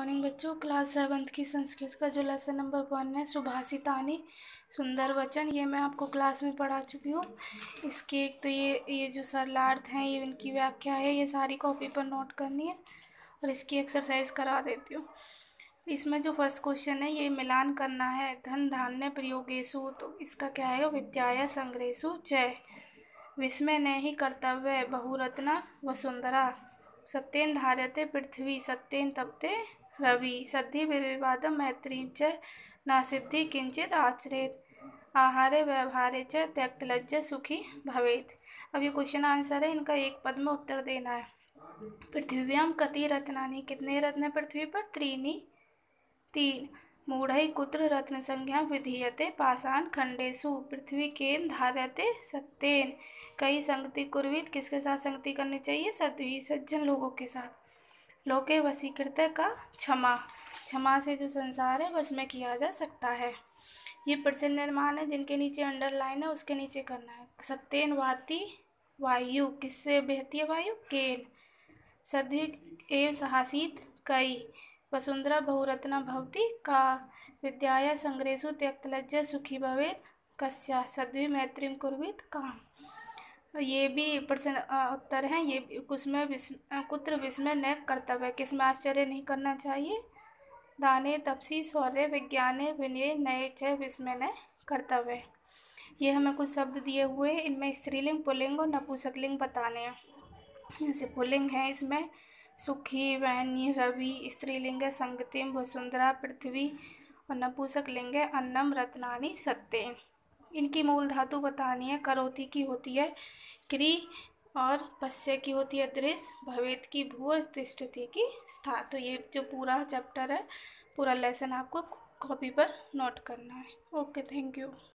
morning बच्चों class seventh की संस्कृत का जो लेसन नंबर वन है सुभाषितानी सुंदर वचन ये मैं आपको क्लास में पढ़ा चुकी हूँ इसके एक तो ये ये जो सरलार्थ हैं ये इनकी व्याख्या है ये सारी कॉपी पर नोट करनी है और इसकी एक्सरसाइज करा देती हूँ इसमें जो फर्स्ट क्वेश्चन है ये मिलान करना है धन धान्य प्रयोगेशु तो इसका क्या है विद्याया संग्रहेशु जय विस्मय न ही कर्तव्य बहुरत्ना व सुंदरा सत्यन धारते पृथ्वी सत्यन तपते रवि विवाद मैत्री च न सिद्धि किंचित आचरेत आहारे व्यवहारे च लज्ज सुखी भवेत अब ये क्वेश्चन आंसर है इनका एक पद में उत्तर देना है पृथ्व्याम कति रत्नानी कितने रत्न पृथ्वी पर त्रीनी तीन मूढ़ई कुत्र रत्न संज्ञा विधीयते पाषाण खंडेशु पृथ्वी के धारते सत्येन कई संगति कुर्वित किसके साथ संगति करनी चाहिए सद्वी सज्जन लोगों के साथ लोके वसीकृत का क्षमा क्षमा से जो संसार है उसमें किया जा सकता है ये प्रसिद्ध निर्माण है जिनके नीचे अंडरलाइन है उसके नीचे करना है सत्यन वाती वायु किससे बेहती है वायु केन सद्विक एवं साहसित कई वसुंधरा बहुरत्ना भवती का विद्याया संग्रेशु त्यक्त लज्जा सुखी भवेत कस्या सद्वि मैत्रीम कुर्वित काम ये भी प्रश्न उत्तर है ये कुमें विस्म कुत्र विस्मय न कर्तव्य किसमें आश्चर्य नहीं करना चाहिए दाने तपसी सौर्य विज्ञान विनय नए च विस्मय न कर्तव्य ये हमें कुछ शब्द दिए हुए हैं इनमें स्त्रीलिंग पुलिंग और नपुंसकलिंग बताने हैं जैसे पुलिंग है इसमें सुखी वैन्य रवि स्त्रीलिंग है संगतिम वसुंधरा पृथ्वी और नपुंसकलिंग है अन्नम रत्नानी सत्यम इनकी मूल धातु बतानी है करोती की होती है क्री और पश्य की होती है दृश भवेद की भू और तिष्टि की स्था तो ये जो पूरा चैप्टर है पूरा लेसन आपको कॉपी पर नोट करना है ओके थैंक यू